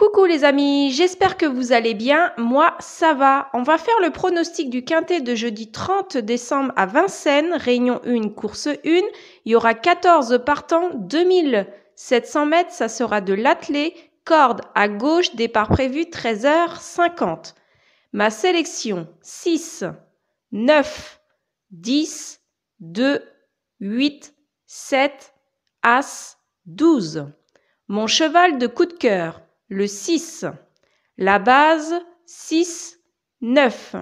Coucou les amis, j'espère que vous allez bien. Moi, ça va. On va faire le pronostic du quintet de jeudi 30 décembre à Vincennes, réunion 1, course 1. Il y aura 14 partants, 2700 mètres, ça sera de l'attelé, corde à gauche, départ prévu 13h50. Ma sélection 6, 9, 10, 2, 8, 7, As, 12. Mon cheval de coup de cœur le 6. La base 6, 9.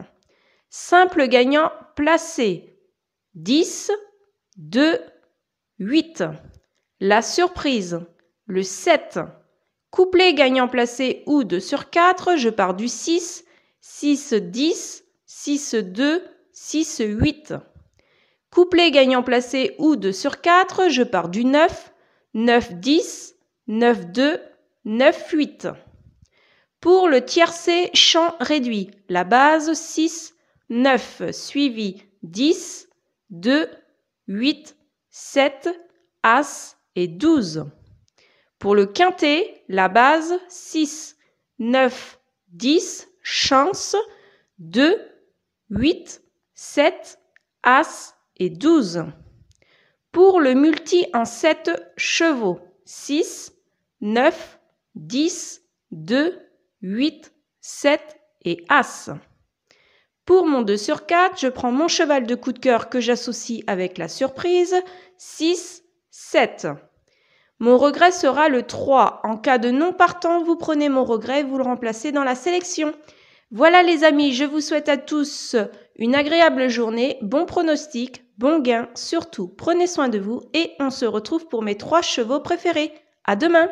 Simple gagnant placé 10, 2, 8. La surprise le 7. Couplet gagnant placé ou 2 sur 4, je pars du 6, 6, 10, 6, 2, 6, 8. Couplet gagnant placé ou 2 sur 4, je pars du 9, 9, 10, 9, 2, 9-8. Pour le tiercé champ réduit, la base 6, 9, suivi 10, 2, 8, 7, As et 12. Pour le quintet, la base 6, 9, 10, chance 2, 8, 7, As et 12. Pour le multi en 7 chevaux, 6, 9, 10, 2, 8, 7 et As. Pour mon 2 sur 4, je prends mon cheval de coup de cœur que j'associe avec la surprise, 6, 7. Mon regret sera le 3. En cas de non partant, vous prenez mon regret et vous le remplacez dans la sélection. Voilà les amis, je vous souhaite à tous une agréable journée, bon pronostic, bon gain, surtout prenez soin de vous et on se retrouve pour mes 3 chevaux préférés. À demain!